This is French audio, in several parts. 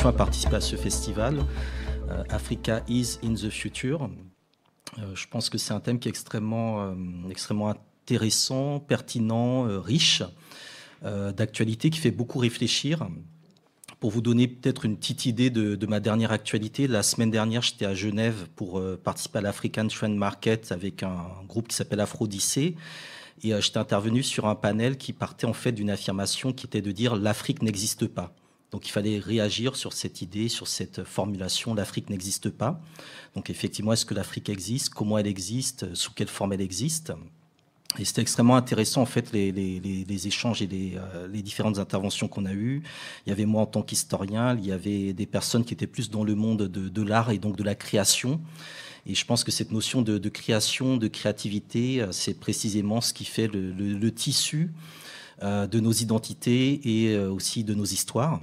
à participer à ce festival, euh, Africa is in the future. Euh, je pense que c'est un thème qui est extrêmement, euh, extrêmement intéressant, pertinent, riche, d'actualité, qui fait beaucoup réfléchir. Pour vous donner peut-être une petite idée de, ma dernière actualité, la semaine dernière, j'étais à Genève pour participer à l'African Trend Market avec un groupe qui s'appelle Afrodisée, Et j'étais intervenu sur un panel qui partait en fait d'une affirmation qui était de dire l'Afrique n'existe pas. Donc il fallait réagir sur cette idée, sur cette formulation l'Afrique n'existe pas. Donc effectivement, est-ce que l'Afrique existe Comment elle existe Sous quelle forme elle existe et c'était extrêmement intéressant en fait les, échanges et euh, les, différentes interventions qu'on a eues. Il y avait moi en tant qu'historien, il y avait des personnes qui étaient plus dans le monde de, l'art et donc de la création. Et je pense que cette notion de, création, de créativité, euh, c'est précisément ce qui fait le, tissu euh, de nos identités et aussi de nos histoires.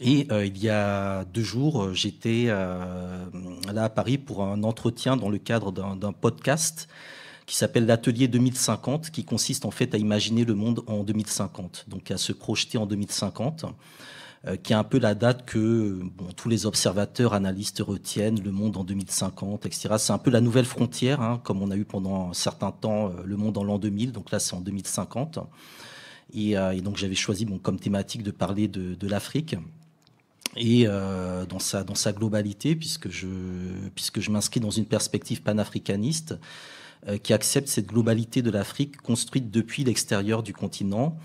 Et euh, il y a deux jours, euh, j'étais euh, là à Paris pour un entretien dans le cadre d'un podcast qui s'appelle l'atelier 2050, qui consiste en fait à imaginer le monde en 2050, donc à se projeter en 2050, qui est un peu la date que tous les observateurs, analystes retiennent, le monde en 2050, etc. C'est un peu la nouvelle frontière, hein, comme on a eu pendant un certain temps le monde en l'an 2000, donc là c'est en 2050. Et, donc j'avais choisi comme thématique de parler de l'Afrique et euh, dans, sa, dans sa globalité, puisque je, puisque je m'inscris dans une perspective panafricaniste euh, qui accepte cette globalité de l'Afrique construite depuis l'extérieur du continent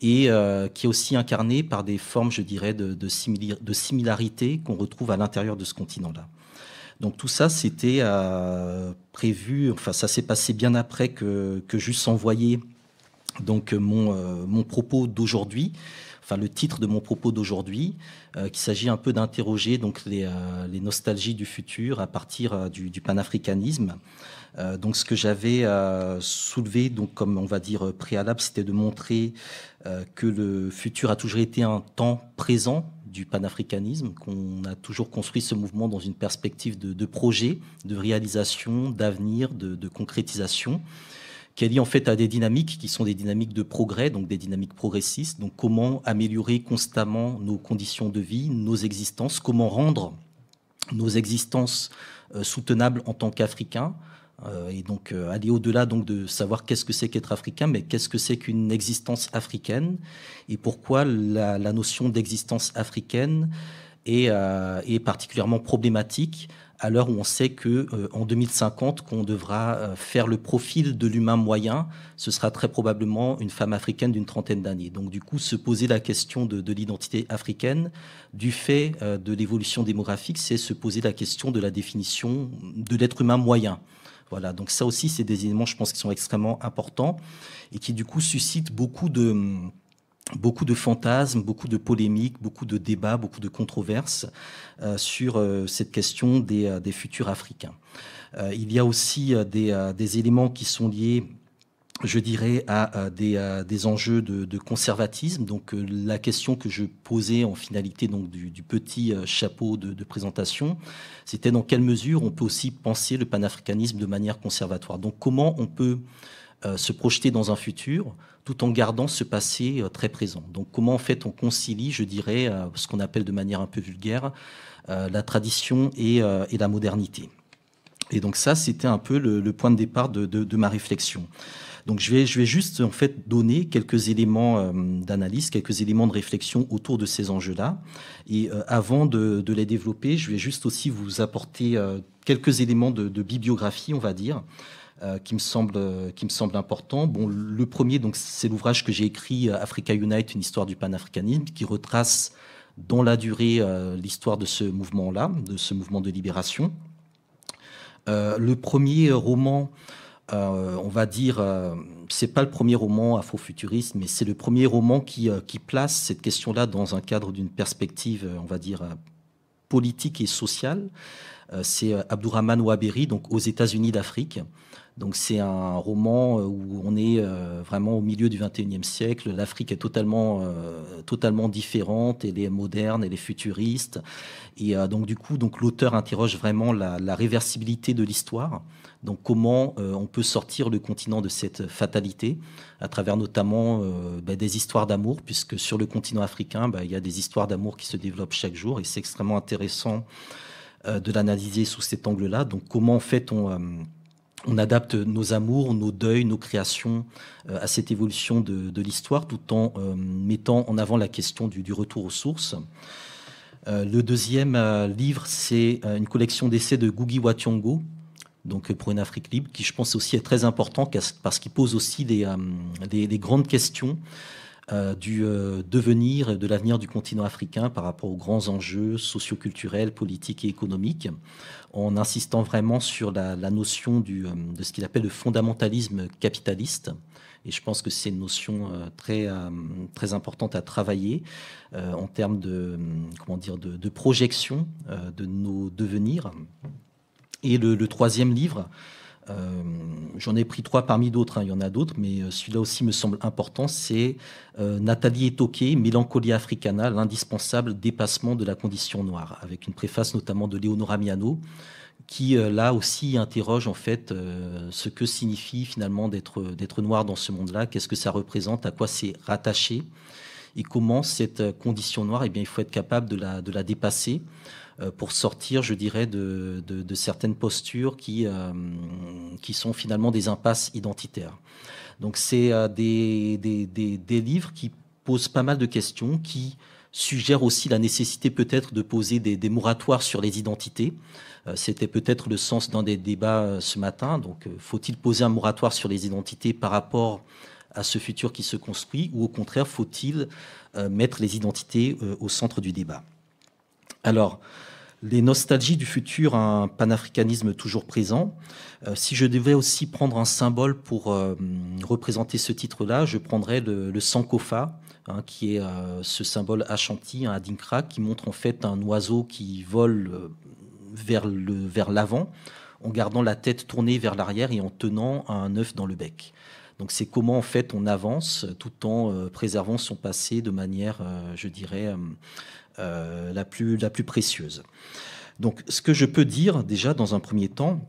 et euh, qui est aussi incarnée par des formes, je dirais, de, de, de similarité qu'on retrouve à l'intérieur de ce continent-là. Donc tout ça, c'était prévu, enfin ça s'est passé bien après que, que j'eusse envoyé donc, mon, mon propos d'aujourd'hui enfin le titre de mon propos d'aujourd'hui, qui euh, qu'il s'agit un peu d'interroger donc les, euh, nostalgies du futur à partir euh, du, panafricanisme. donc ce que j'avais soulevé donc comme on va dire préalable, c'était de montrer que le futur a toujours été un temps présent du panafricanisme, qu'on a toujours construit ce mouvement dans une perspective de, projet, de réalisation, d'avenir, de concrétisation qui est liée en fait à des dynamiques qui sont des dynamiques de progrès, donc des dynamiques progressistes. Donc comment améliorer constamment nos conditions de vie, nos existences, comment rendre nos existences euh, soutenables en tant qu'Africains. Euh, et donc euh, aller au-delà donc de savoir qu'est-ce que c'est qu'être africain, mais qu'est-ce que c'est qu'une existence africaine et pourquoi la, notion d'existence africaine est particulièrement problématique à l'heure où on sait que euh, en 2050, qu'on devra euh, faire le profil de l'humain moyen, ce sera très probablement une femme africaine d'une trentaine d'années. Donc du coup, se poser la question de, l'identité africaine, du fait euh, de l'évolution démographique, c'est se poser la question de la définition de l'être humain moyen. Voilà, donc ça aussi, c'est des éléments, je pense, qui sont extrêmement importants et qui du coup suscitent beaucoup de beaucoup de fantasmes, beaucoup de polémiques, beaucoup de débats, beaucoup de controverses euh, sur euh, cette question des, euh, futurs Africains. il y a aussi des, éléments qui sont liés je dirais, à, des, enjeux de, conservatisme. Donc la question que je posais en finalité donc, du, petit chapeau de, de présentation, c'était dans quelle mesure on peut aussi penser le panafricanisme de manière conservatoire. Donc comment on peut euh, se projeter dans un futur tout en gardant ce passé euh, très présent. Donc comment en fait on concilie, je dirais, euh, ce qu'on appelle de manière un peu vulgaire, la tradition et, la modernité. Et donc ça, c'était un peu le, point de départ de, ma réflexion. Donc je vais, je vais juste en fait donner quelques éléments d'analyse, quelques éléments de réflexion autour de ces enjeux-là. Et avant de, les développer, je vais juste aussi vous apporter quelques éléments de, bibliographie, on va dire, euh, qui, me semble, euh, qui me semble important. Bon, le premier, donc, c'est l'ouvrage que j'ai écrit, euh, Africa Unite, une histoire du panafricanisme, qui retrace dans la durée l'histoire de ce mouvement-là, de ce mouvement de libération. le premier roman, on va dire, c'est pas le premier roman afrofuturiste, mais c'est le premier roman qui, qui place cette question-là dans un cadre d'une perspective, on va dire, politique et sociale. c'est Abdourahman Ouaberi, donc aux États-Unis d'Afrique. Donc c'est un roman euh, où on est euh, vraiment au milieu du 21e siècle. L'Afrique est totalement, euh, totalement différente. Elle est moderne, elle est futuriste. Et donc du coup, donc l'auteur interroge vraiment la, réversibilité de l'histoire. Donc comment on peut sortir le continent de cette fatalité à travers notamment bah, des histoires d'amour, puisque sur le continent africain, bah, il y a des histoires d'amour qui se développent chaque jour et c'est extrêmement intéressant de l'analyser sous cet angle-là. Donc comment en fait on on adapte nos amours, nos deuils, nos créations euh, à cette évolution de, l'histoire, tout en euh, mettant en avant la question du, retour aux sources. Euh, le deuxième livre, c'est une collection d'essais de Gugi Wationgo, donc pour une Afrique libre, qui je pense aussi est très important parce qu'il pose aussi des grandes questions euh, du euh, devenir, de l'avenir du continent africain par rapport aux grands enjeux socioculturels, politiques et économiques, en insistant vraiment sur la, notion euh, de ce qu'il appelle le fondamentalisme capitaliste. Et je pense que c'est une notion très, très importante à travailler en termes de, comment dire, de, projection de nos devenirs. Et le troisième livre, euh, j'en ai pris trois parmi d'autres, hein, il y en a d'autres, mais euh, celui-là aussi me semble important. C'est euh, Nathalie Etoquet, Mélancolie africana, l'indispensable dépassement de la condition noire, avec une préface notamment de Léonora Miano, qui là aussi interroge en fait ce que signifie finalement d'être noir dans ce monde-là, qu'est-ce que ça représente, à quoi c'est rattaché, et comment cette condition noire, eh bien, il faut être capable de la dépasser. Euh, pour sortir, je dirais, de, certaines postures qui, euh, qui sont finalement des impasses identitaires. Donc c'est euh, des, des, des, livres qui posent pas mal de questions, qui suggèrent aussi la nécessité peut-être de poser des, moratoires sur les identités. C'était peut-être le sens d'un des débats ce matin. Donc, faut-il poser un moratoire sur les identités par rapport à ce futur qui se construit ou au contraire, faut-il mettre les identités au centre du débat alors, les nostalgies du futur, un panafricanisme toujours présent. Euh, si je devais aussi prendre un symbole pour euh, représenter ce titre-là, je prendrais le, le Sankofa, hein, qui est euh, ce symbole à un à Adinkra, qui montre en fait un oiseau qui vole vers l'avant, en gardant la tête tournée vers l'arrière et en tenant un œuf dans le bec. Donc c'est comment en fait on avance tout en préservant son passé de manière, je dirais, euh, la, plus, la plus précieuse. Donc ce que je peux dire déjà dans un premier temps,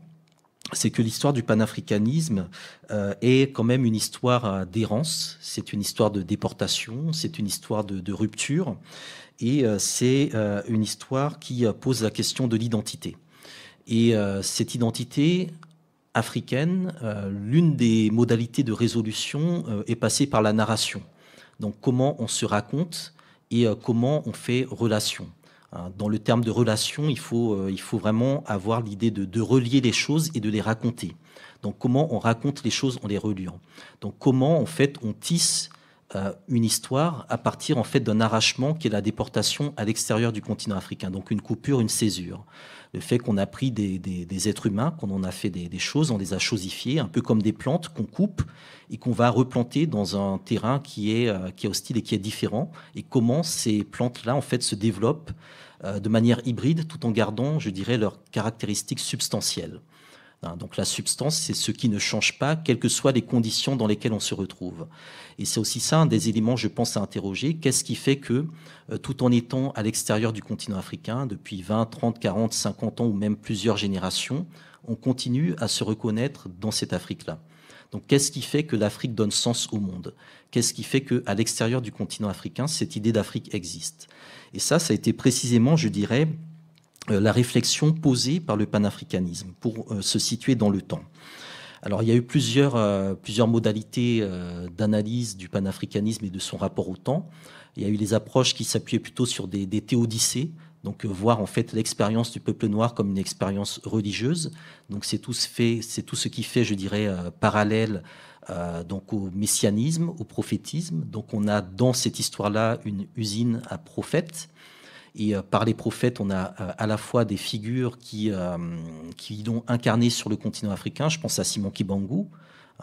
c'est que l'histoire du panafricanisme euh, est quand même une histoire d'errance, c'est une histoire de déportation, c'est une histoire de, rupture, et euh, c'est une histoire qui pose la question de l'identité. Et cette identité africaine, l'une des modalités de résolution est passée par la narration. Donc comment on se raconte et euh, comment on fait relation. Hein, dans le terme de relation, il faut, euh, il faut vraiment avoir l'idée de, de, relier les choses et de les raconter. Donc comment on raconte les choses en les reliant. Donc comment en fait on tisse euh, une histoire à partir en fait d'un arrachement qui est la déportation à l'extérieur du continent africain, donc une coupure, une césure. Le fait qu'on a pris des, êtres humains, qu'on en a fait des, choses, on les a chosifiés, un peu comme des plantes qu'on coupe et qu'on va replanter dans un terrain qui est, euh, qui est hostile et qui est différent, et comment ces plantes-là en fait se développent euh, de manière hybride tout en gardant, je dirais, leurs caractéristiques substantielles. Hein, donc la substance, c'est ce qui ne change pas, quelles que soient les conditions dans lesquelles on se retrouve. Et c'est aussi ça un des éléments, je pense, à interroger. Qu'est-ce qui fait que, euh, tout en étant à l'extérieur du continent africain, depuis 20, 30, 40, 50 ans ou même plusieurs générations, on continue à se reconnaître dans cette Afrique-là donc, qu'est-ce qui fait que l'Afrique donne sens au monde Qu'est-ce qui fait que, à l'extérieur du continent africain, cette idée d'Afrique existe Et ça, ça a été précisément, je dirais, euh, la réflexion posée par le panafricanisme pour euh, se situer dans le temps. Alors il y a eu plusieurs, euh, modalités d'analyse du panafricanisme et de son rapport au temps. Il y a eu les approches qui s'appuyaient plutôt sur des, des théodicées, donc voir en fait l'expérience du peuple noir comme une expérience religieuse. Donc c'est tout, ce tout, ce qui fait, je dirais, parallèle donc au messianisme, au prophétisme. Donc on a dans cette histoire-là une usine à prophètes et euh, par les prophètes, on a euh, à la fois des figures qui, euh, qui ont incarné sur le continent africain. Je pense à Simon Kibangu,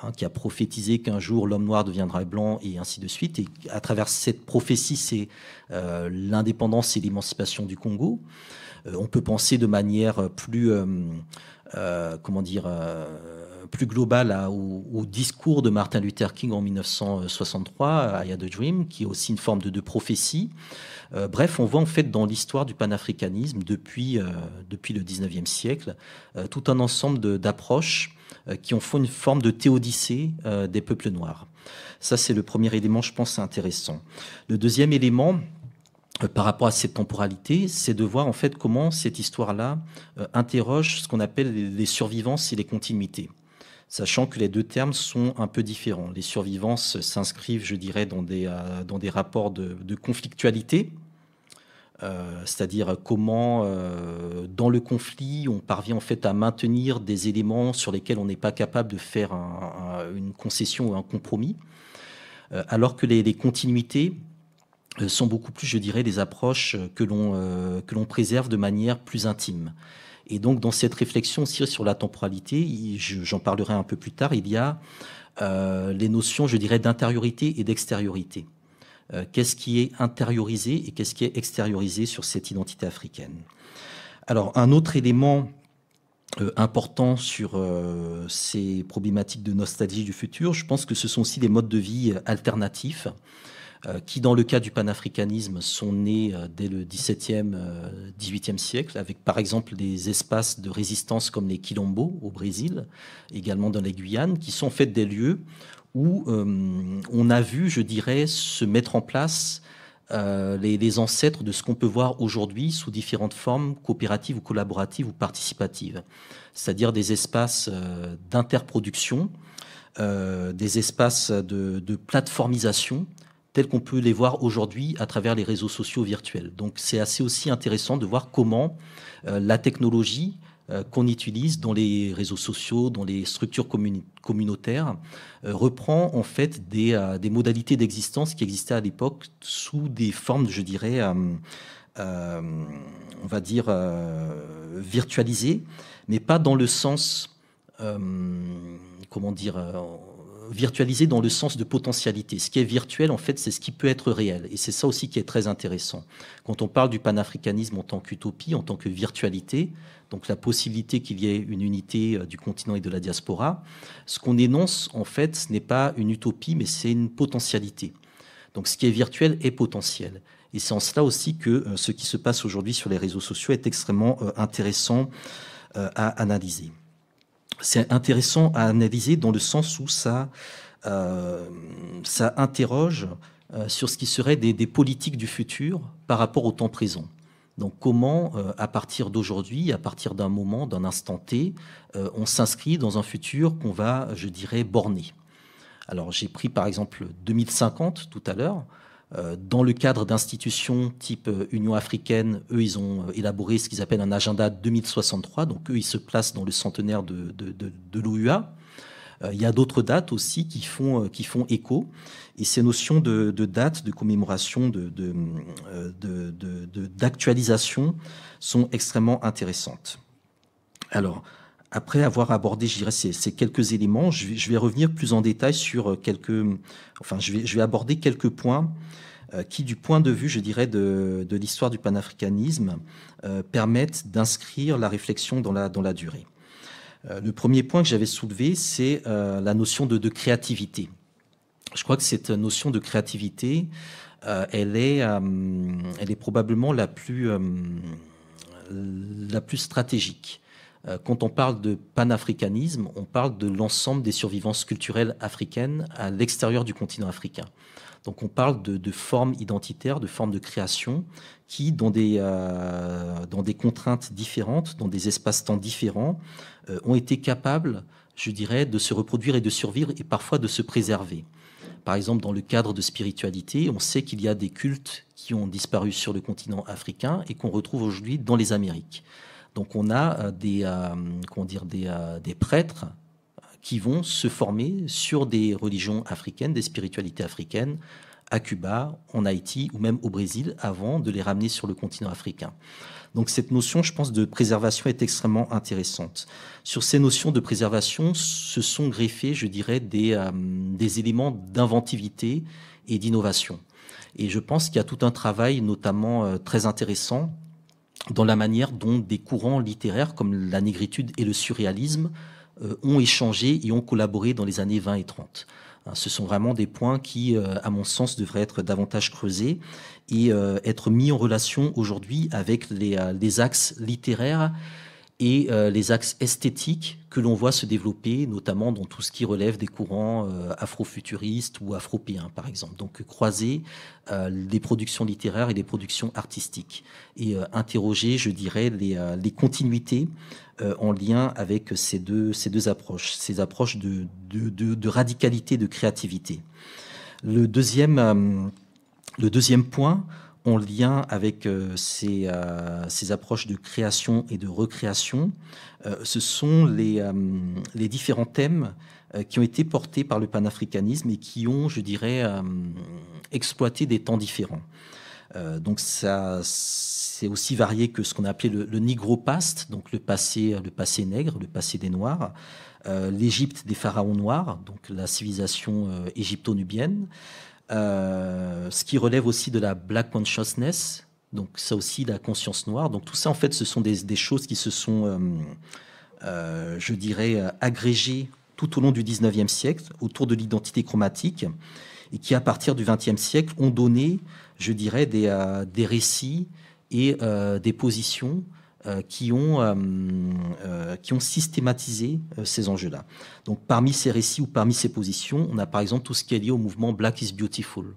hein, qui a prophétisé qu'un jour l'homme noir deviendra blanc et ainsi de suite. Et à travers cette prophétie, c'est l'indépendance et l'émancipation du Congo. on peut penser de manière plus, euh, comment dire, euh, plus global au, discours de Martin Luther King en 1963, I Had a Dream, qui est aussi une forme de, prophétie. Euh, bref, on voit en fait dans l'histoire du panafricanisme depuis, depuis le 19e siècle tout un ensemble d'approches qui ont font une forme de théodicée des peuples noirs. Ça, c'est le premier élément, je pense, intéressant. Le deuxième élément, euh, par rapport à cette temporalité, c'est de voir en fait comment cette histoire-là euh, interroge ce qu'on appelle les survivances et les continuités sachant que les deux termes sont un peu différents. Les survivances s'inscrivent, je dirais, dans des, euh, dans des rapports de, conflictualité, c'est-à-dire comment, dans le conflit, on parvient en fait à maintenir des éléments sur lesquels on n'est pas capable de faire une concession ou un compromis, alors que les continuités euh, sont beaucoup plus, je dirais, des approches euh, que l'on euh, l'on préserve de manière plus intime. Et donc, dans cette réflexion aussi sur la temporalité, j'en parlerai un peu plus tard, il y a les notions, je dirais, d'intériorité et d'extériorité. qu'est-ce qui est intériorisé et qu'est-ce qui est extériorisé sur cette identité africaine Alors, un autre élément important sur ces problématiques de nostalgie du futur, je pense que ce sont aussi des modes de vie alternatifs. Euh, qui, dans le cas du panafricanisme, sont nés euh, dès le XVIIe, euh, XVIIIe siècle, avec par exemple des espaces de résistance comme les Quilombos au Brésil, également dans les Guyanes, qui sont faits des lieux où on a vu, je dirais, se mettre en place les, ancêtres de ce qu'on peut voir aujourd'hui sous différentes formes coopératives ou collaboratives ou participatives, c'est-à-dire des espaces d'interproduction, des espaces de, de plateformisation, tels qu'on peut les voir aujourd'hui à travers les réseaux sociaux virtuels. Donc c'est assez aussi intéressant de voir comment euh, la technologie euh, qu'on utilise dans les réseaux sociaux, dans les structures communautaires, euh, reprend en fait des modalités d'existence qui existaient à l'époque sous des formes, je dirais, on va dire, virtualisées, mais pas dans le sens, comment dire, Virtualisé dans le sens de potentialité. Ce qui est virtuel, en fait, c'est ce qui peut être réel. Et c'est ça aussi qui est très intéressant. Quand on parle du panafricanisme en tant qu'utopie, en tant que virtualité, donc la possibilité qu'il y ait une unité euh, du continent et de la diaspora, ce qu'on énonce, en fait, ce n'est pas une utopie, mais c'est une potentialité. Donc ce qui est virtuel est potentiel. Et c'est en cela aussi que euh, ce qui se passe aujourd'hui sur les réseaux sociaux est extrêmement euh, intéressant à analyser c'est intéressant à analyser dans le sens où ça, euh, ça interroge euh, sur ce qui serait des, politiques du futur par rapport au temps présent. Donc comment, euh, à partir d'aujourd'hui, à partir d'un moment, d'un instant T, on s'inscrit dans un futur qu'on va, je dirais, borner. Alors j'ai pris par exemple 2050 tout à l'heure. Euh, dans le cadre d'institutions type euh, Union africaine, eux, ils ont euh, élaboré ce qu'ils appellent un agenda 2063. Donc, eux, ils se placent dans le centenaire de, l'OUA. Il y a d'autres dates aussi qui font, écho. Et ces notions de, de date, de commémoration, d'actualisation de, sont extrêmement intéressantes. Alors, après avoir abordé, je ces, quelques éléments, je vais, revenir plus en détail sur euh, quelques. Enfin, je vais, je vais aborder quelques points euh, qui, du point de vue, je dirais, de, l'histoire du panafricanisme, euh, permettent d'inscrire la réflexion dans la, dans la durée. le premier point que j'avais soulevé, c'est la notion de, de, créativité. Je crois que cette notion de créativité, elle, est, elle est probablement la plus, la plus stratégique euh, quand on parle de panafricanisme, on parle de l'ensemble des survivances culturelles africaines à l'extérieur du continent africain. Donc on parle de, formes identitaires, de formes de création qui, dans des, euh, contraintes différentes, dans des espaces-temps différents, euh, ont été capables, je dirais, de se reproduire et de survivre et parfois de se préserver. Par exemple, dans le cadre de spiritualité, on sait qu'il y a des cultes qui ont disparu sur le continent africain et qu'on retrouve aujourd'hui dans les Amériques. Donc on a euh, des, euh, dire, euh, des, prêtres qui vont se former sur des religions africaines, des spiritualités africaines, à Cuba, en Haïti ou même au Brésil, avant de les ramener sur le continent africain. Donc cette notion, je pense, de préservation est extrêmement intéressante. Sur ces notions de préservation se sont greffés, je dirais, des, éléments d'inventivité et d'innovation. Et je pense qu'il y a tout un travail, notamment très intéressant, dans la manière dont des courants littéraires comme la négritude et le surréalisme euh, ont échangé et ont collaboré dans les années 20 et 30. Hein, ce sont vraiment des points qui, euh, à mon sens, devraient être davantage creusés et euh, être mis en relation aujourd'hui avec les axes littéraires et euh, les axes esthétiques que l'on voit se développer, notamment dans tout ce qui relève des courants euh, afrofuturistes ou afropéens, par exemple. Donc croiser les euh, productions littéraires et les productions artistiques et interroger, je dirais, les, continuités en lien avec ces deux, approches, ces approches de, de, radicalité, de créativité. le deuxième point, en lien avec euh, euh, ces, approches de création et de recréation, euh, ce sont les, différents thèmes qui ont été portés par le panafricanisme et qui ont, je dirais, exploité des temps différents. donc ça, c'est aussi varié que ce qu'on a appelé le, nigropaste, donc le passé, le passé nègre, le passé des Noirs, l'Égypte des pharaons noirs, donc la civilisation égypto-nubienne, euh, ce qui relève aussi de la black consciousness, donc ça aussi la conscience noire. Donc tout ça, en fait, ce sont des, choses qui se sont, euh, euh, je dirais, agrégées tout au long du 19e siècle autour de l'identité chromatique et qui, à partir du 20e siècle, ont donné, je dirais, des, des récits et des positions euh, qui, ont, euh, euh, qui ont systématisé ces enjeux-là. Donc parmi ces récits ou parmi ces positions, on a par exemple tout ce qui est lié au mouvement Black is Beautiful,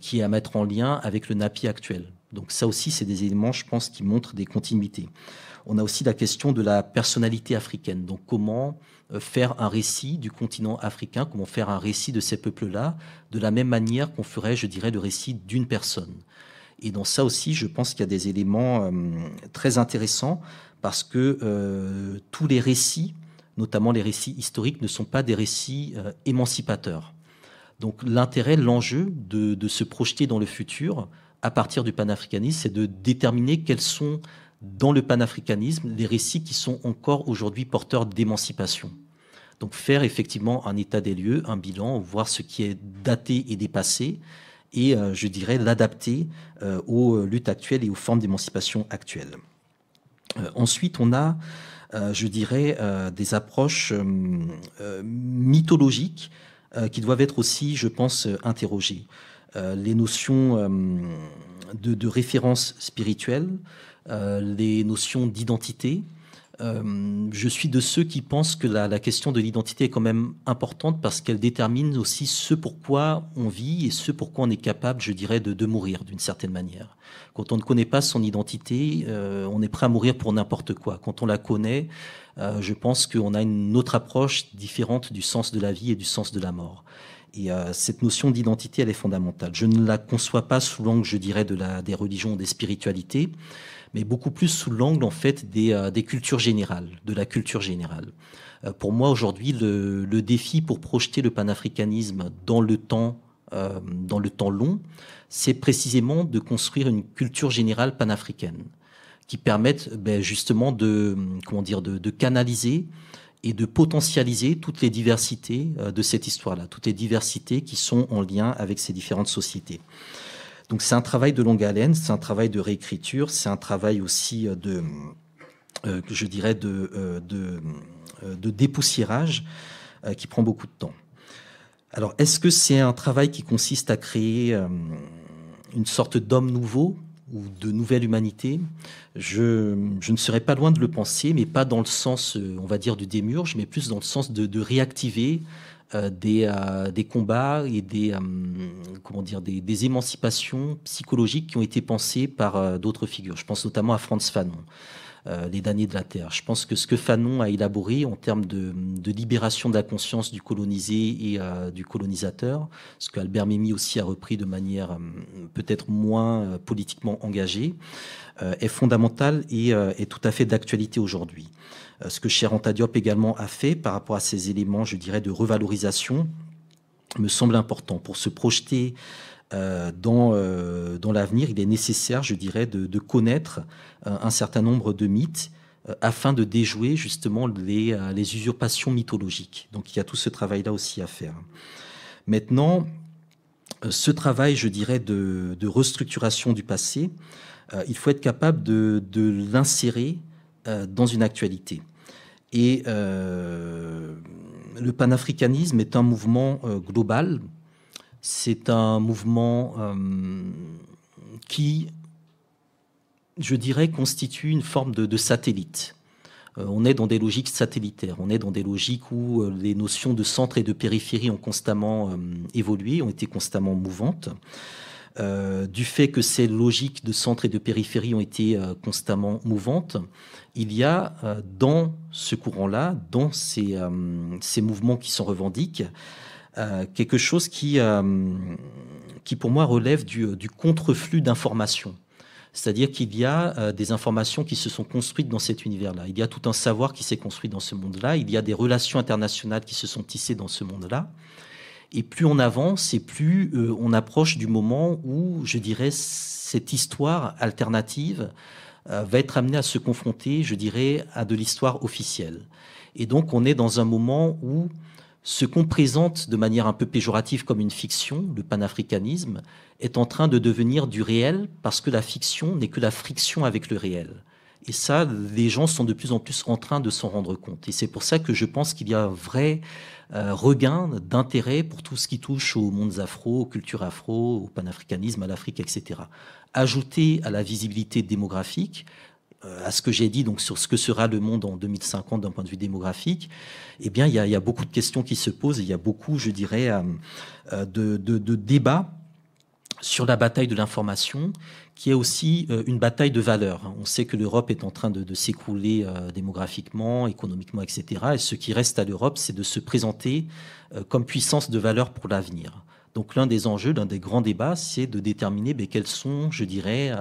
qui est à mettre en lien avec le NAPI actuel. Donc ça aussi, c'est des éléments, je pense, qui montrent des continuités. On a aussi la question de la personnalité africaine. Donc comment faire un récit du continent africain, comment faire un récit de ces peuples-là, de la même manière qu'on ferait, je dirais, le récit d'une personne. Et dans ça aussi, je pense qu'il y a des éléments euh, très intéressants parce que euh, tous les récits, notamment les récits historiques, ne sont pas des récits euh, émancipateurs. Donc l'intérêt, l'enjeu de, se projeter dans le futur à partir du panafricanisme, c'est de déterminer quels sont dans le panafricanisme les récits qui sont encore aujourd'hui porteurs d'émancipation. Donc faire effectivement un état des lieux, un bilan, voir ce qui est daté et dépassé, et, euh, je dirais, l'adapter euh, aux luttes actuelles et aux formes d'émancipation actuelles. Euh, ensuite, on a, je dirais, des approches mythologiques qui doivent être aussi, je pense, interrogées. les notions de, de référence spirituelle, les notions d'identité, euh, je suis de ceux qui pensent que la, question de l'identité est quand même importante parce qu'elle détermine aussi ce pourquoi on vit et ce pourquoi on est capable, je dirais, de, mourir d'une certaine manière. Quand on ne connaît pas son identité, euh, on est prêt à mourir pour n'importe quoi. Quand on la connaît, euh, je pense qu'on a une autre approche différente du sens de la vie et du sens de la mort. Et cette notion d'identité, elle est fondamentale. Je ne la conçois pas sous l'angle, je dirais, de la, des religions, des spiritualités mais beaucoup plus sous l'angle en fait des, euh, des, cultures générales, de la culture générale. Euh, pour moi aujourd'hui, le, défi pour projeter le panafricanisme dans le temps, euh, dans le temps long, c'est précisément de construire une culture générale panafricaine qui permette ben, justement de comment dire de, de canaliser et de potentialiser toutes les diversités de cette histoire-là, toutes les diversités qui sont en lien avec ces différentes sociétés. Donc c'est un travail de longue haleine, c'est un travail de réécriture, c'est un travail aussi euh, de, euh, je dirais, de, euh, dépoussiérage qui prend beaucoup de temps. Alors est-ce que c'est un travail qui consiste à créer une sorte d'homme nouveau ou de nouvelle humanité, je, ne serais pas loin de le penser, mais pas dans le sens, on va dire, du démurge, mais plus dans le sens de réactiver euh, euh, des, combats et des, euh, comment dire, des, émancipations psychologiques qui ont été pensées par d'autres figures. Je pense notamment à Franz Fanon. les damnés de la Terre. Je pense que ce que Fanon a élaboré en termes de, libération de la conscience du colonisé et du colonisateur, ce que Albert Memmi aussi a repris de manière peut-être moins politiquement engagée, est fondamental et est tout à fait d'actualité aujourd'hui. Euh, ce que Cher Diop également a fait par rapport à ces éléments, je dirais, de revalorisation, me semble important. Pour se projeter euh, euh, dans, l'avenir, il est nécessaire, je dirais, de, connaître un certain nombre de mythes afin de déjouer justement les, usurpations mythologiques. Donc il y a tout ce travail-là aussi à faire. Maintenant, ce travail, je dirais, de, restructuration du passé, il faut être capable de l'insérer dans une actualité. Et euh, le panafricanisme est un mouvement euh, global. C'est un mouvement euh, qui, je dirais, constitue une forme de, satellite. on est dans des logiques satellitaires. On est dans des logiques où les notions de centre et de périphérie ont constamment évolué, ont été constamment mouvantes. du fait que ces logiques de centre et de périphérie ont été constamment mouvantes, il y a euh, dans ce courant-là, dans ces, euh, mouvements qui s'en revendiquent, euh, quelque chose qui, qui, pour moi, relève du, du d'informations. C'est-à-dire qu'il y a des informations qui se sont construites dans cet univers-là. Il y a tout un savoir qui s'est construit dans ce monde-là. Il y a des relations internationales qui se sont tissées dans ce monde-là. Et plus on avance et plus on approche du moment où, je dirais, cette histoire alternative euh, va être amené à se confronter, je dirais, à de l'histoire officielle. Et donc on est dans un moment où ce qu'on présente de manière un peu péjorative comme une fiction, le panafricanisme, est en train de devenir du réel parce que la fiction n'est que la friction avec le réel. Et ça, les gens sont de plus en plus en train de s'en rendre compte. Et c'est pour ça que je pense qu'il y a un vrai euh, regain d'intérêt pour tout ce qui touche aux mondes afro, aux cultures afro, au panafricanisme, à l'Afrique, etc. Ajouter à la visibilité démographique, euh, à ce que j'ai dit donc sur ce que sera le monde en 2050 d'un point de vue démographique, eh bien, il y, a, beaucoup de questions qui se posent et il y a beaucoup, je dirais, euh, de débats sur la bataille de l'information, qui est aussi euh, une bataille de valeurs. On sait que l'Europe est en train de, de s'écrouler euh, démographiquement, économiquement, etc. Et ce qui reste à l'Europe, c'est de se présenter euh, comme puissance de valeur pour l'avenir. Donc l'un des enjeux, l'un des grands débats, c'est de déterminer ben, quels sont, je dirais,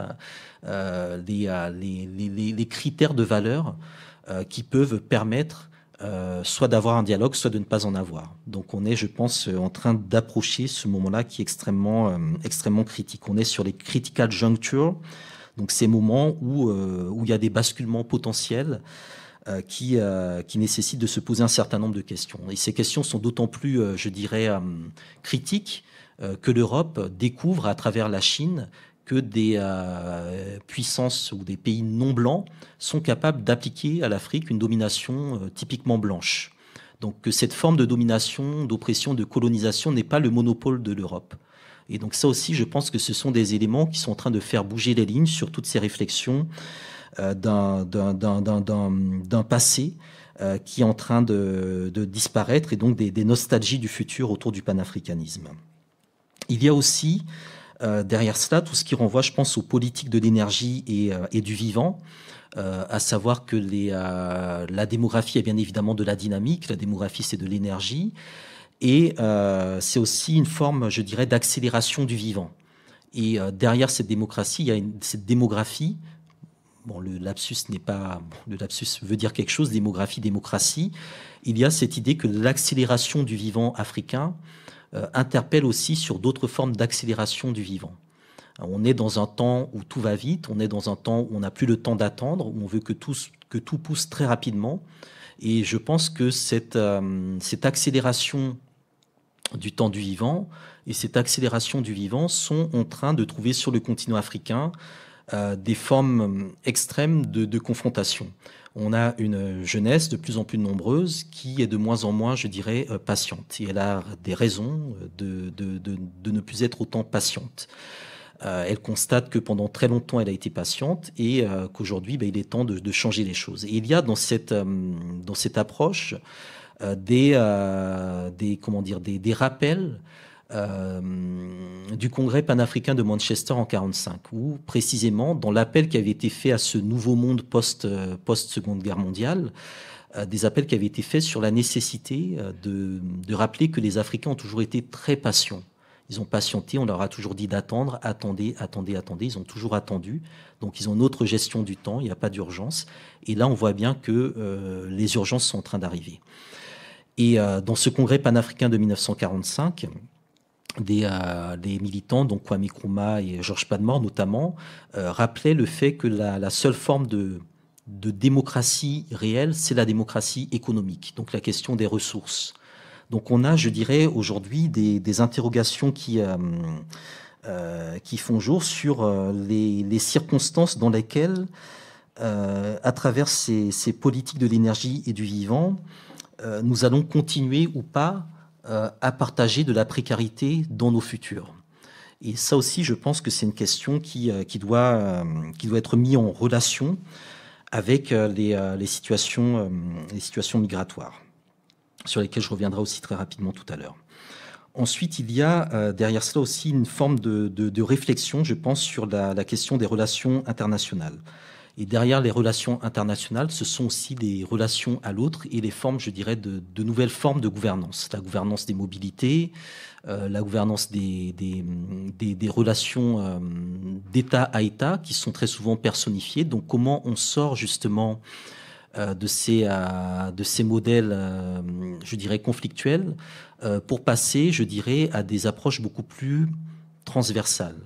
les, les critères de valeur qui peuvent permettre euh, soit d'avoir un dialogue, soit de ne pas en avoir. Donc on est, je pense, euh, en train d'approcher ce moment-là qui est extrêmement, euh, extrêmement critique. On est sur les critical junctures, donc ces moments où, il y a des basculements potentiels qui nécessitent de se poser un certain nombre de questions. Et ces questions sont d'autant plus, je dirais, critiques que l'Europe découvre à travers la Chine que des euh, puissances ou des pays non blancs sont capables d'appliquer à l'Afrique une domination euh, typiquement blanche. Donc que cette forme de domination, d'oppression, de colonisation n'est pas le monopole de l'Europe. Et donc ça aussi, je pense que ce sont des éléments qui sont en train de faire bouger les lignes sur toutes ces réflexions euh, d'un passé qui est en train de, disparaître et donc des, des, nostalgies du futur autour du panafricanisme. Il y a aussi euh, derrière cela, tout ce qui renvoie, je pense, aux politiques de l'énergie et, euh, du vivant, euh, à savoir que la démographie est bien évidemment de la dynamique, la démographie c'est de l'énergie, et c'est aussi une forme, je dirais, d'accélération du vivant. Et derrière cette démocratie, il y a cette démographie. Bon, le lapsus n'est pas. le lapsus veut dire quelque chose, démographie, démocratie. Il y a cette idée que l'accélération du vivant africain euh, interpelle aussi sur d'autres formes d'accélération du vivant. On est dans un temps où tout va vite, on est dans un temps où on n'a plus le temps d'attendre, où on veut que tout, pousse très rapidement. Et je pense que euh, cette, accélération du temps du vivant et cette accélération du vivant sont en train de trouver sur le continent africain euh, des formes extrêmes de confrontation on a une jeunesse de plus en plus nombreuse qui est de moins en moins, je dirais, euh, patiente. Et elle a des raisons euh, de, ne plus être autant patiente. Euh, elle constate que pendant très longtemps, elle a été patiente et qu'aujourd'hui, ben, il est temps de, changer les choses. Et il y a dans cette, approche des, comment dire, des rappels euh, du Congrès panafricain de Manchester en 45, où précisément dans l'appel qui avait été fait à ce nouveau monde euh, post-Seconde Guerre mondiale, euh, des appels qui avaient été faits sur la nécessité de, rappeler que les Africains ont toujours été très patients. Ils ont patienté, on leur a toujours dit d'attendre, attendez, attendez, attendez. Ils ont toujours attendu. Donc ils ont notre gestion du temps, il n'y a pas d'urgence. Et là, on voit bien que les urgences sont en train d'arriver. Et dans ce congrès panafricain de 1945, euh, des, militants, donc Kwame Nkrumah et Georges Padmore notamment, euh, rappelaient le fait que la, seule forme de, démocratie réelle, c'est la démocratie économique, donc la question des ressources. Donc on a, je dirais, aujourd'hui des, interrogations euh, qui, font jour sur les, circonstances dans lesquelles, à travers ces politiques de l'énergie et du vivant, nous allons continuer ou pas euh, à partager de la précarité dans nos futurs. Et ça aussi, je pense que c'est une question qui, euh, euh, doit, être mise en relation avec les, situations, migratoires, sur lesquelles je reviendrai aussi très rapidement tout à l'heure. Ensuite, il y a derrière cela aussi une forme de, réflexion, je pense, sur la, question des relations internationales. Et derrière les relations internationales, ce sont aussi des relations à l'autre et les formes, je dirais, de, nouvelles formes de gouvernance. La gouvernance des mobilités, euh, la gouvernance des, relations euh, d'État à État qui sont très souvent personnifiées. Donc comment on sort justement euh, de, ces, de ces modèles, je dirais, conflictuels pour passer, je dirais, à des approches beaucoup plus transversales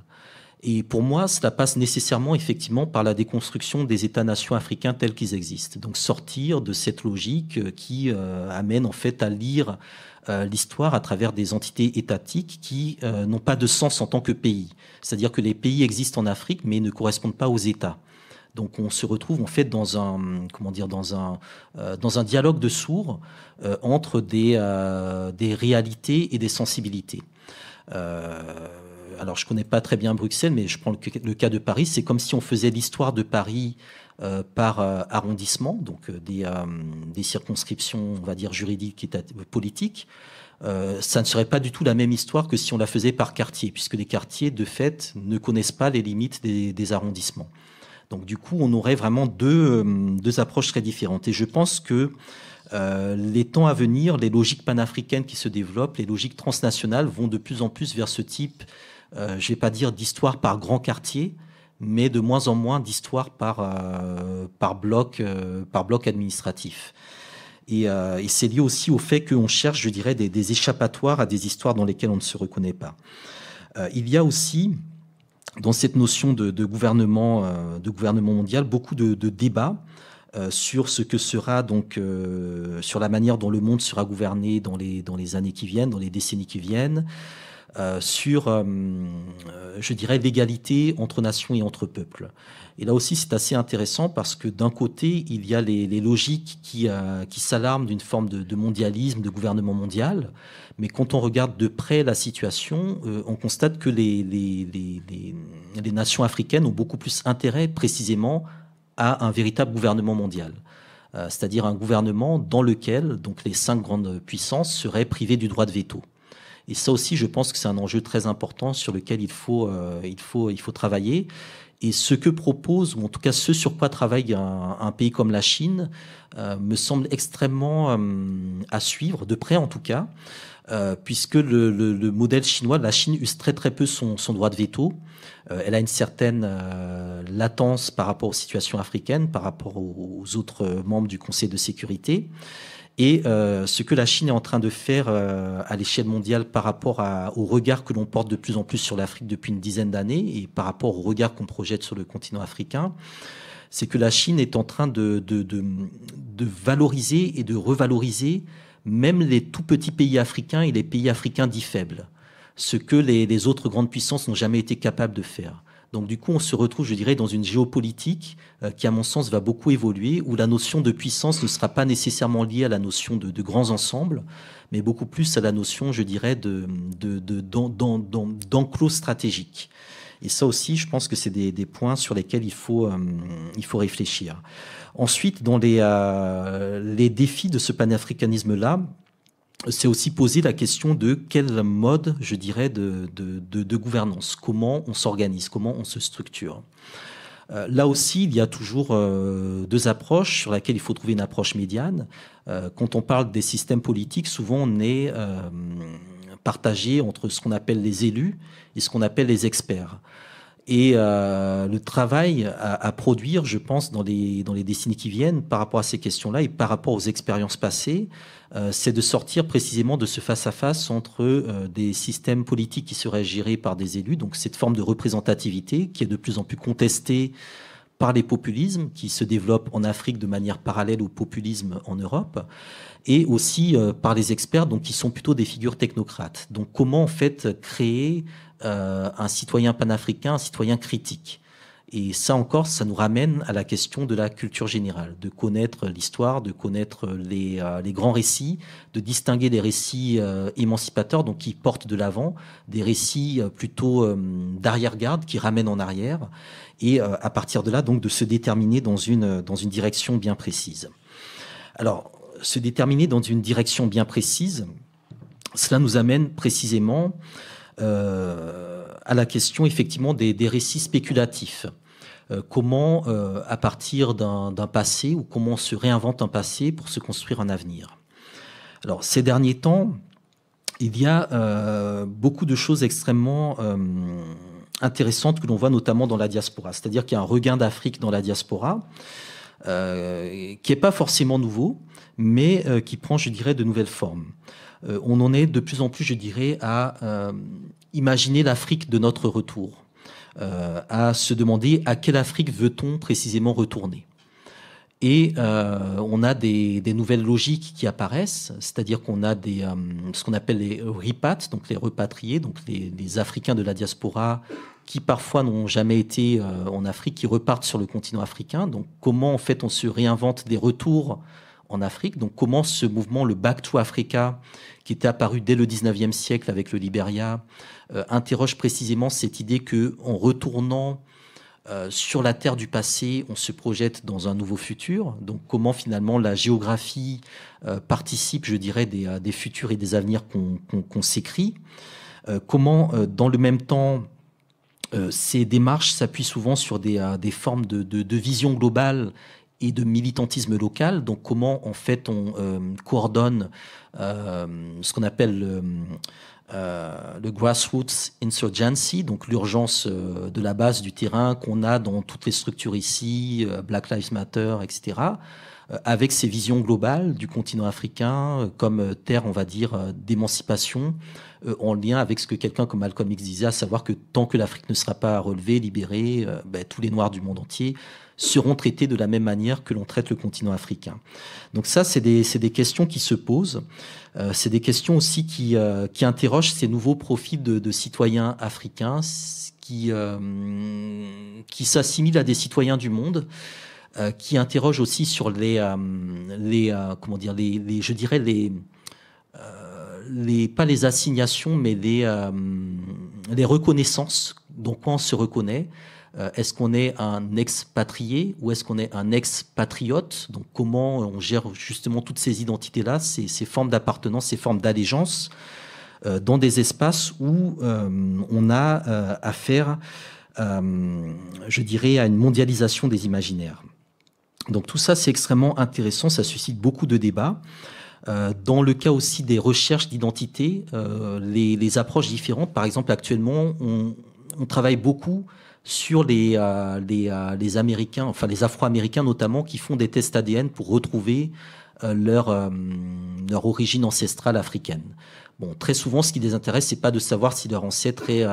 et pour moi, cela passe nécessairement effectivement par la déconstruction des États-nations africains tels qu'ils existent. Donc sortir de cette logique euh, qui euh, amène en fait à lire euh, l'histoire à travers des entités étatiques qui n'ont pas de sens en tant que pays. C'est-à-dire que les pays existent en Afrique mais ne correspondent pas aux États. Donc on se retrouve en fait dans un comment dire dans un dans un dialogue de sourds entre des des réalités et des sensibilités alors je connais pas très bien Bruxelles, mais je prends le, cas de Paris. C'est comme si on faisait l'histoire de Paris euh, par euh, arrondissement, donc euh, des, circonscriptions, on va dire juridiques et politiques. ça ne serait pas du tout la même histoire que si on la faisait par quartier, puisque les quartiers, de fait, ne connaissent pas les limites des, arrondissements. Donc du coup, on aurait vraiment deux, approches très différentes. Et je pense que les temps à venir, les logiques panafricaines qui se développent, les logiques transnationales vont de plus en plus vers ce type euh, je ne vais pas dire d'histoire par grand quartier, mais de moins en moins d'histoire par, euh, par, bloc, euh, par bloc administratif. Et, c'est lié aussi au fait qu'on cherche, je dirais, des, échappatoires à des histoires dans lesquelles on ne se reconnaît pas. il y a aussi, dans cette notion de, gouvernement, de gouvernement mondial, beaucoup de, débats sur ce que sera donc sur la manière dont le monde sera gouverné dans les dans les années qui viennent, dans les décennies qui viennent, euh, sur, euh, euh, je dirais, l'égalité entre nations et entre peuples. Et là aussi, c'est assez intéressant parce que d'un côté, il y a les, logiques qui, qui s'alarment d'une forme de, mondialisme, de gouvernement mondial, mais quand on regarde de près la situation, on constate que les, les, les, nations africaines ont beaucoup plus intérêt précisément à un véritable gouvernement mondial c'est-à-dire un gouvernement dans lequel donc les cinq grandes puissances seraient privées du droit de veto. Et ça aussi, je pense que c'est un enjeu très important sur lequel il faut, euh, il faut, il faut travailler. Et ce que propose, ou en tout cas ce sur quoi travaille un, pays comme la Chine, euh, me semble extrêmement euh, à suivre, de près en tout cas, puisque le, modèle chinois, la Chine use très très peu son, son droit de veto. elle a une certaine latence par rapport aux situations africaines, par rapport aux autres membres du Conseil de sécurité et euh, ce que la Chine est en train de faire euh, à l'échelle mondiale par rapport au regard que l'on porte de plus en plus sur l'Afrique depuis une dizaine d'années et par rapport au regard qu'on projette sur le continent africain, c'est que la Chine est en train de, valoriser et de revaloriser même les tout petits pays africains et les pays africains dits faibles, ce que les autres grandes puissances n'ont jamais été capables de faire. Donc du coup, on se retrouve, je dirais, dans une géopolitique euh, qui, à mon sens, va beaucoup évoluer, où la notion de puissance ne sera pas nécessairement liée à la notion de, grands ensembles, mais beaucoup plus à la notion, je dirais, de, d'enclos stratégiques. stratégique. Et ça aussi, je pense que c'est des, points sur lesquels il faut, euh, il faut réfléchir. Ensuite, dans les, euh, les défis de ce panafricanisme-là, c'est aussi poser la question de quel mode, je dirais, de, gouvernance, comment on s'organise, comment on se structure. Euh, là aussi, il y a toujours euh, deux approches sur lesquelles il faut trouver une approche médiane. Euh, quand on parle des systèmes politiques, souvent on est partagé entre ce qu'on appelle les élus et ce qu'on appelle les experts et euh, le travail à, produire, je pense, dans les, dans les décennies qui viennent par rapport à ces questions-là et par rapport aux expériences passées, euh, c'est de sortir précisément de ce face-à-face entre euh, des systèmes politiques qui seraient gérés par des élus, donc cette forme de représentativité qui est de plus en plus contestée par les populismes qui se développent en Afrique de manière parallèle au populisme en Europe, et aussi euh, par les experts, qui sont plutôt des figures technocrates. Donc comment fait créer euh, un citoyen panafricain, un citoyen critique et ça encore, ça nous ramène à la question de la culture générale, de connaître l'histoire, de connaître les, euh, grands récits, de distinguer des récits euh, émancipateurs, donc qui portent de l'avant, des récits euh, plutôt d'arrière-garde, qui ramènent en arrière, et à partir de là, donc de se déterminer dans une, dans une direction bien précise. Alors, se déterminer dans une direction bien précise, cela nous amène précisément à la question effectivement des récits spéculatifs. Euh, comment, euh, à partir d'un passé, ou comment se réinvente un passé pour se construire un avenir. Alors, ces derniers temps, il y a euh, beaucoup de choses extrêmement intéressantes que l'on voit notamment dans la diaspora. C'est-à-dire qu'il y a un regain d'Afrique dans la diaspora qui n'est pas forcément nouveau, mais qui prend, je dirais, de nouvelles formes. on en est de plus en plus, je dirais, à imaginer l'Afrique de notre retour. Euh, à se demander à quelle Afrique veut-on précisément retourner. Et euh, on a des, nouvelles logiques qui apparaissent, c'est-à-dire qu'on a des, euh, ce qu'on appelle les repats donc les repatriés, donc les, Africains de la diaspora qui parfois n'ont jamais été en Afrique, qui repartent sur le continent africain. Donc comment en fait on se réinvente des retours en Afrique. Donc comment ce mouvement, le Back to Africa, qui était apparu dès le 19e siècle avec le Liberia, euh, interroge précisément cette idée que en retournant euh, sur la terre du passé, on se projette dans un nouveau futur. Donc comment finalement la géographie euh, participe, je dirais, des, futurs et des avenirs qu'on s'écrit. comment dans le même temps... ces démarches s'appuient souvent sur des, formes de vision globale et de militantisme local. Donc comment en fait on euh, coordonne euh, ce qu'on appelle euh, le, grassroots insurgency, donc l'urgence de la base du terrain qu'on a dans toutes les structures ici, Black Lives Matter, etc. Avec ces visions globales du continent africain comme terre, on va dire, d'émancipation, euh, en lien avec ce que quelqu'un comme Malcolm X disait, à savoir que tant que l'Afrique ne sera pas relevée, libérée, euh, ben, tous les Noirs du monde entier seront traités de la même manière que l'on traite le continent africain. Donc ça, c'est des, questions qui se posent. Euh, c'est des questions aussi qui, interrogent ces nouveaux profils de, citoyens africains qui, s'assimilent à des citoyens du monde. qui interrogent aussi sur les, comment dire, je dirais les, pas les assignations, mais les, euh, reconnaissances. Donc, quand on se reconnaît, euh, est-ce qu'on est un expatrié ou est-ce qu'on est un expatriote Donc, comment on gère justement toutes ces identités-là, ces, formes d'appartenance, ces formes d'allégeance euh, dans des espaces où on a affaire, je dirais, à une mondialisation des imaginaires. Donc tout ça, c'est extrêmement intéressant, ça suscite beaucoup de débats. Euh, dans le cas aussi des recherches d'identité, euh, les, les, approches différentes, par exemple actuellement, on, on travaille beaucoup sur les, euh, les, les, Américains, enfin les Afro-Américains notamment, qui font des tests ADN pour retrouver leur, leur origine ancestrale africaine. Bon, très souvent, ce qui les intéresse, c'est pas de savoir si leur ancêtre est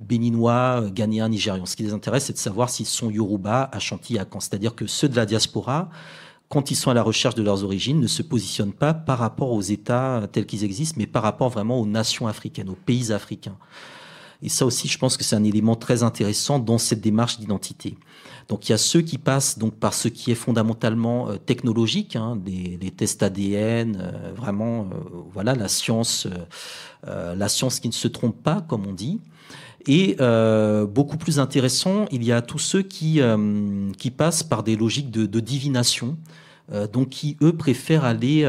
béninois, ghanéen, nigérian. Ce qui les intéresse, c'est de savoir s'ils sont Yoruba, Ashanti, Akan. C'est-à-dire que ceux de la diaspora, quand ils sont à la recherche de leurs origines, ne se positionnent pas par rapport aux États tels qu'ils existent, mais par rapport vraiment aux nations africaines, aux pays africains. Et ça aussi, je pense que c'est un élément très intéressant dans cette démarche d'identité. Donc il y a ceux qui passent donc par ce qui est fondamentalement euh, technologique, hein, des, tests ADN, euh, vraiment, euh, voilà la science, la science qui ne se trompe pas, comme on dit. Et euh, beaucoup plus intéressant, il y a tous ceux qui, euh, passent par des logiques de, divination, euh, donc qui, eux, préfèrent aller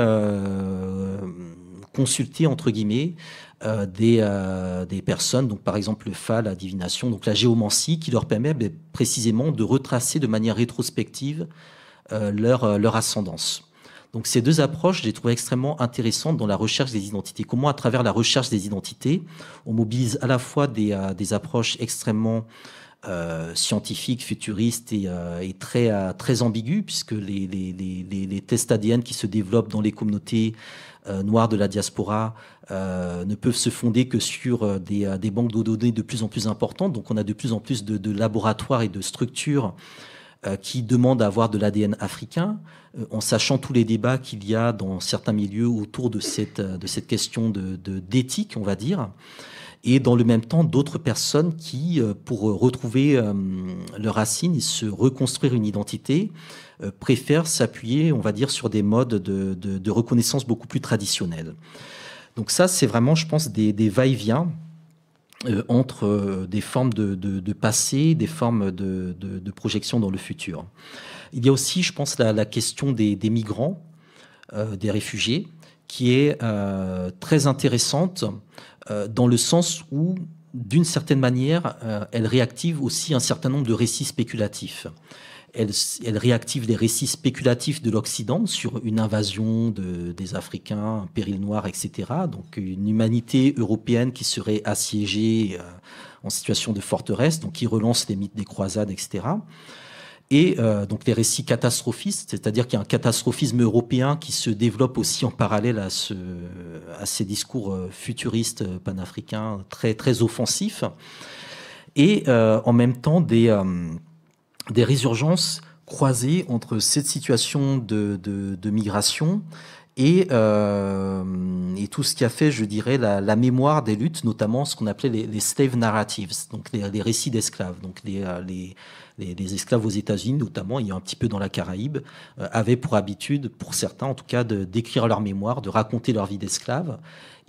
consulter, entre guillemets, des, personnes, donc par exemple le Fa, la divination, donc la géomancie, qui leur permet ben, précisément de retracer de manière rétrospective leur ascendance. Donc ces deux approches, j'ai les extrêmement intéressantes dans la recherche des identités. Comment, à travers la recherche des identités, on mobilise à la fois des, euh, approches extrêmement euh, scientifiques, futuristes et, euh, très, très ambiguës, puisque les, tests ADN qui se développent dans les communautés noires de la diaspora ne peuvent se fonder que sur des, banques de données de plus en plus importantes. Donc on a de plus en plus de laboratoires et de structures euh, qui demande à avoir de l'ADN africain, euh, en sachant tous les débats qu'il y a dans certains milieux autour de cette, euh, de cette question d'éthique, de, d'éthique, on va dire et dans le même temps d'autres personnes qui, pour retrouver leurs racines et se reconstruire une identité, préfèrent s'appuyer, on va dire, sur des modes de, reconnaissance beaucoup plus traditionnels. Donc ça, c'est vraiment, je pense, des, des va-et-vient euh, entre euh, des formes de, de, passé, des formes de, de, projection dans le futur. Il y a aussi, je pense, la, la question des, des migrants, euh, des réfugiés, qui est très intéressante dans le sens où, d'une certaine manière, elle réactive aussi un certain nombre de récits spéculatifs. Elle, réactive des récits spéculatifs de l'Occident sur une invasion des Africains, un péril noir, etc. Donc une humanité européenne qui serait assiégée euh, en situation de forteresse, donc qui relance les mythes des croisades, etc et euh, donc les récits catastrophistes, c'est-à-dire qu'il y a un catastrophisme européen qui se développe aussi en parallèle à, ces discours euh, futuristes panafricains très, très offensifs, et en même temps des, des résurgences croisées entre cette situation de, migration euh, et, tout ce qui a fait, je dirais, la, mémoire des luttes, notamment ce qu'on appelait les, slave narratives, donc les, récits d'esclaves, donc euh, les, les esclaves aux États-Unis, notamment, et un petit peu dans la Caraïbe, euh, avaient pour habitude, pour certains en tout cas, d'écrire leur mémoire, de raconter leur vie d'esclave.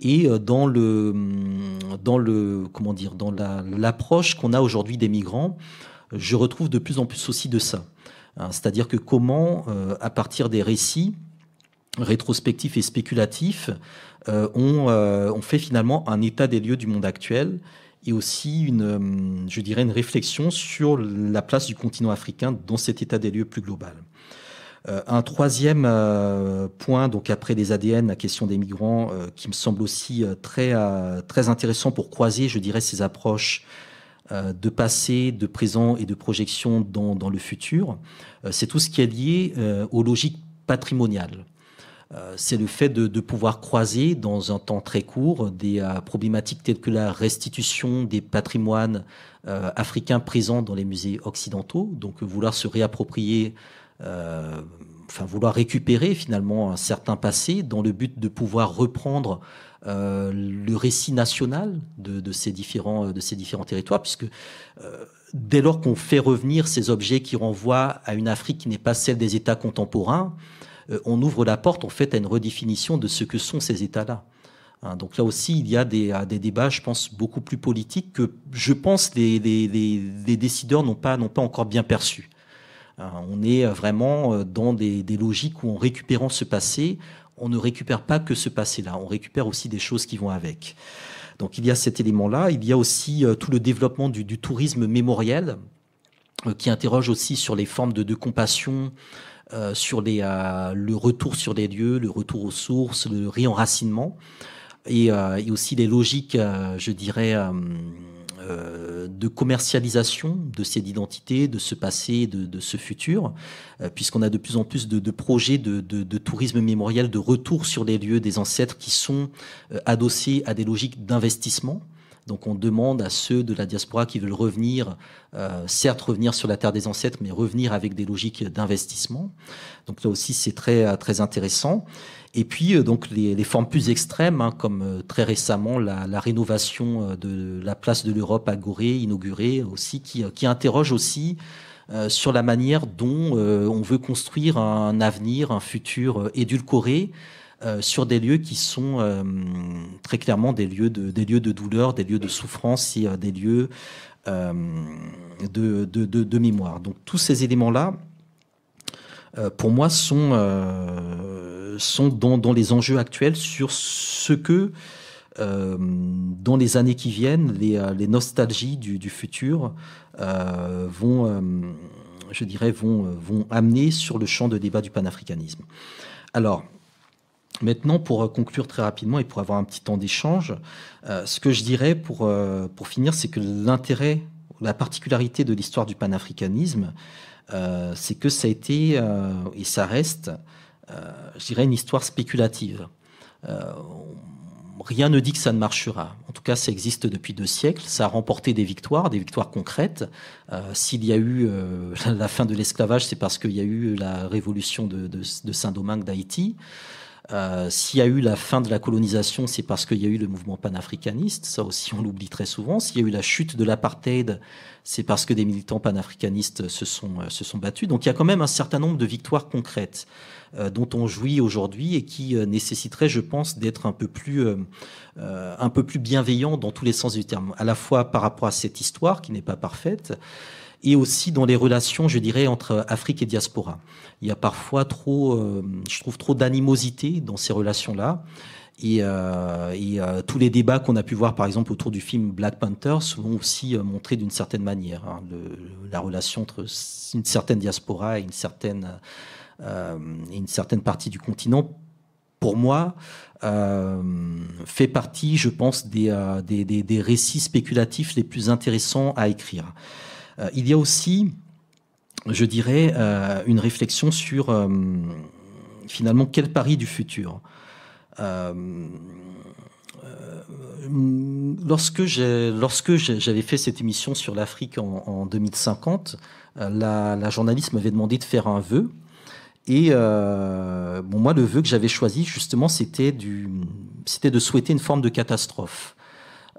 Et dans le, dans le, comment dire, dans l'approche qu'on a aujourd'hui des migrants, je retrouve de plus en plus aussi de ça. Hein, c'est-à-dire que comment, euh, à partir des récits rétrospectifs et spéculatifs, euh, euh, on, fait finalement un état des lieux du monde actuel et aussi une, je dirais, une réflexion sur la place du continent africain dans cet état des lieux plus global. un troisième point, donc après les ADN, la question des migrants, qui me semble aussi très, très intéressant pour croiser, je dirais, ces approches euh, de passé, de présent et de projection dans, le futur, euh, c'est tout ce qui est lié euh, aux logiques patrimoniales. C'est le fait de, pouvoir croiser dans un temps très court des problématiques telles que la restitution des patrimoines africains présents dans les musées occidentaux, donc vouloir se réapproprier enfin vouloir récupérer finalement un certain passé dans le but de pouvoir reprendre euh, le récit national de, ces, différents, euh, de ces différents territoires, puisque euh, dès lors qu'on fait revenir ces objets qui renvoient à une Afrique qui n'est pas celle des États contemporains, on ouvre la porte en fait à une redéfinition de ce que sont ces États-là. Hein, donc là aussi, il y a des, débats, je pense, beaucoup plus politiques que je pense les, décideurs n'ont pas, pas encore bien perçus. Euh, on est euh, vraiment euh, dans des, logiques où en récupérant ce passé, on ne récupère pas que ce passé-là, on récupère aussi des choses qui vont avec. Donc il y a cet élément-là, il y a aussi tout le développement du, tourisme mémoriel, qui interroge aussi sur les formes de, compassion, sur les, le retour sur les lieux, le retour aux sources, le réenracinement, et, et aussi les logiques, je dirais euh, de commercialisation de cette identité, de ce passé, de, ce futur, euh, puisqu'on a de plus en plus de, projets de, tourisme mémoriel, de retour sur les lieux des ancêtres qui sont euh, adossés à des logiques d'investissement. Donc on demande à ceux de la diaspora qui veulent revenir, euh, certes revenir sur la terre des ancêtres, mais revenir avec des logiques d'investissement. Donc là aussi c'est très euh, très intéressant. Et puis euh, donc les, formes plus extrêmes, hein, comme très récemment la, rénovation de la place de l'Europe à Gorée inaugurée aussi, qui, interroge aussi sur la manière dont on veut construire un avenir, un futur édulcoré euh, sur des lieux qui sont euh, très clairement des lieux, de, des lieux de douleur, des lieux de souffrance des lieux euh, de, mémoire. Donc tous ces éléments-là, pour moi, sont, sont dans, les enjeux actuels sur ce que dans les années qui viennent, les, nostalgies du, futur vont, je dirais, vont, vont amener sur le champ de débat du panafricanisme. Alors, Maintenant, pour euh, conclure très rapidement et pour avoir un petit temps d'échange, euh, ce que je dirais euh, pour, finir, c'est que l'intérêt, la particularité de l'histoire du panafricanisme, c'est que ça a été et ça reste, je dirais, une histoire spéculative. rien ne dit que ça ne marchera. En tout cas, ça existe depuis deux siècles. Ça a remporté des victoires, des victoires concrètes. S'il y a eu la fin de l'esclavage, c'est parce qu'il y a eu la révolution de Saint-Domingue d'Haïti. Euh, s'il y a eu la fin de la colonisation, c'est parce qu'il y a eu le mouvement panafricaniste, ça aussi on l'oublie très souvent. S'il y a eu la chute de l'apartheid, c'est parce que des militants panafricanistes se sont, euh, se sont battus. Donc il y a quand même un certain nombre de victoires concrètes euh, dont on jouit aujourd'hui et qui nécessiteraient, je pense, d'être un, peu plus, un peu plus bienveillant dans tous les sens du terme, à la fois par rapport à cette histoire qui n'est pas parfaite, et aussi dans les relations, je dirais, entre Afrique et diaspora. Il y a parfois trop, euh, je trouve, trop d'animosité dans ces relations-là. Et, euh, euh, tous les débats qu'on a pu voir, par exemple, autour du film Black Panther, sont aussi montrés d'une certaine manière hein. la relation entre une certaine diaspora et une certaine, une certaine partie du continent. Pour moi, fait partie, je pense, des, des, récits spéculatifs les plus intéressants à écrire. Euh, il y a aussi, je dirais, euh, une réflexion sur euh, finalement quel pari du futur. Lorsque, j'avais fait cette émission sur l'Afrique en, 2050, la, la journaliste m'avait demandé de faire un vœu. Et moi, le vœu que j'avais choisi, justement, c'était de souhaiter une forme de catastrophe,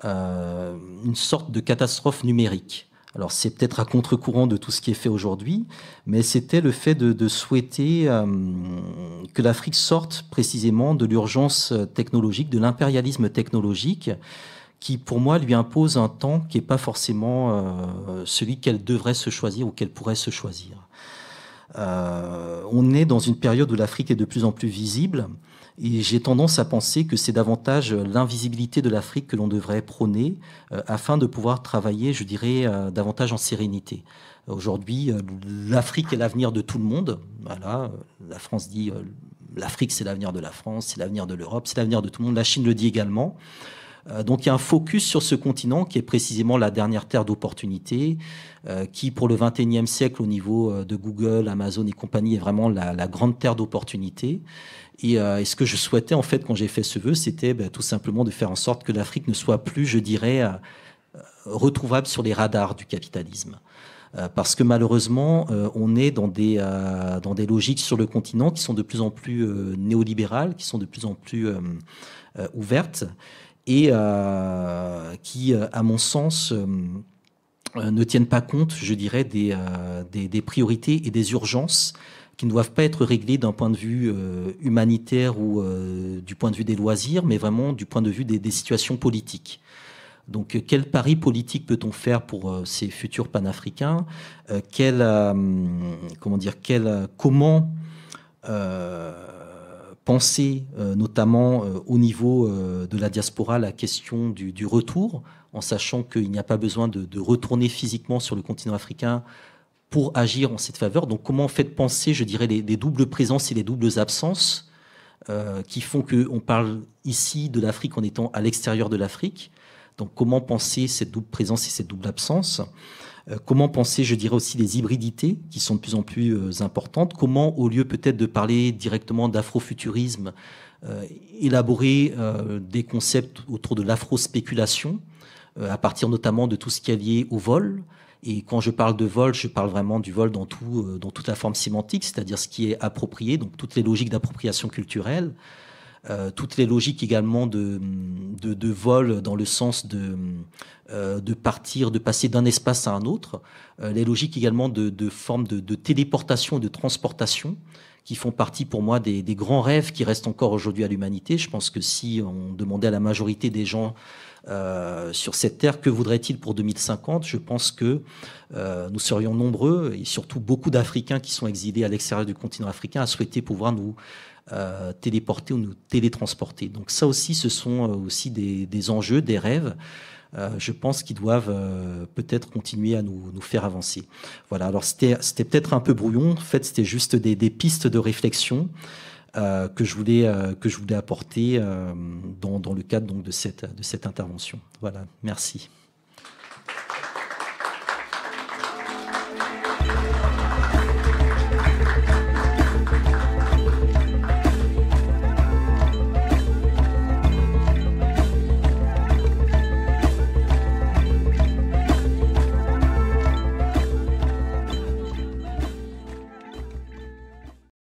une sorte de catastrophe numérique. Alors c'est peut-être à contre-courant de tout ce qui est fait aujourd'hui, mais c'était le fait de, souhaiter euh, que l'Afrique sorte précisément de l'urgence technologique, de l'impérialisme technologique, qui pour moi lui impose un temps qui n'est pas forcément euh, celui qu'elle devrait se choisir ou qu'elle pourrait se choisir. Euh, on est dans une période où l'Afrique est de plus en plus visible. Et j'ai tendance à penser que c'est davantage euh, l'invisibilité de l'Afrique que l'on devrait prôner euh, afin de pouvoir travailler, je dirais, euh, davantage en sérénité. Aujourd'hui, l'Afrique est l'avenir de tout le monde. Voilà, la France dit l'Afrique, c'est l'avenir de la France, c'est l'avenir de l'Europe, c'est l'avenir de tout le monde. La Chine le dit également. Euh, donc il y a un focus sur ce continent qui est précisément la dernière terre d'opportunité, euh, qui pour le 21e siècle au niveau euh, de Google, Amazon et compagnie est vraiment la, grande terre d'opportunité. Et, ce que je souhaitais en fait quand j'ai fait ce vœu, c'était bah, tout simplement de faire en sorte que l'Afrique ne soit plus, je dirais, retrouvable sur les radars du capitalisme. parce que malheureusement, on est dans des, dans des logiques sur le continent qui sont de plus en plus néolibérales, qui sont de plus en plus ouvertes et euh, qui, euh, à mon sens, euh, ne tiennent pas compte, je dirais, des, des, priorités et des urgences qui ne doivent pas être réglées d'un point de vue humanitaire ou du point de vue des loisirs, mais vraiment du point de vue des, situations politiques. Donc, quel pari politique peut-on faire pour ces futurs panafricains comment dire, quel, Comment penser euh, notamment euh, au niveau euh, de la diaspora la question du, retour, en sachant qu'il n'y a pas besoin de, retourner physiquement sur le continent africain pour agir en cette faveur. Donc comment en fait penser, je dirais, les, doubles présences et les doubles absences qui font qu'on parle ici de l'Afrique en étant à l'extérieur de l'Afrique. Donc comment penser cette double présence et cette double absence euh, comment penser, je dirais aussi, les hybridités qui sont de plus en plus euh, importantes Comment, au lieu peut-être de parler directement d'afrofuturisme, euh, élaborer des concepts autour de l'afrospéculation, à partir notamment de tout ce qui est lié au vol et quand je parle de vol, je parle vraiment du vol dans, dans toute la forme sémantique, c'est-à-dire ce qui est approprié, donc toutes les logiques d'appropriation culturelle, euh, toutes les logiques également de, vol dans le sens de, euh, de partir, de passer d'un espace à un autre, euh, les logiques également de, de formes de, téléportation et de transportation qui font partie pour moi des, grands rêves qui restent encore aujourd'hui à l'humanité. Je pense que si on demandait à la majorité des gens sur cette Terre, que voudrait-il pour 2050 Je pense que nous serions nombreux, et surtout beaucoup d'Africains qui sont exilés à l'extérieur du continent africain, à souhaiter pouvoir nous euh, téléporter ou nous télétransporter. Donc ça aussi, ce sont euh, aussi des, enjeux, des rêves. Euh, je pense qu'ils doivent peut-être continuer à nous, faire avancer. Voilà, alors c'était peut-être un peu brouillon, en fait c'était juste des, pistes de réflexion que, je voulais, que je voulais apporter dans, dans, le cadre donc, de, cette, de cette intervention. Voilà, merci.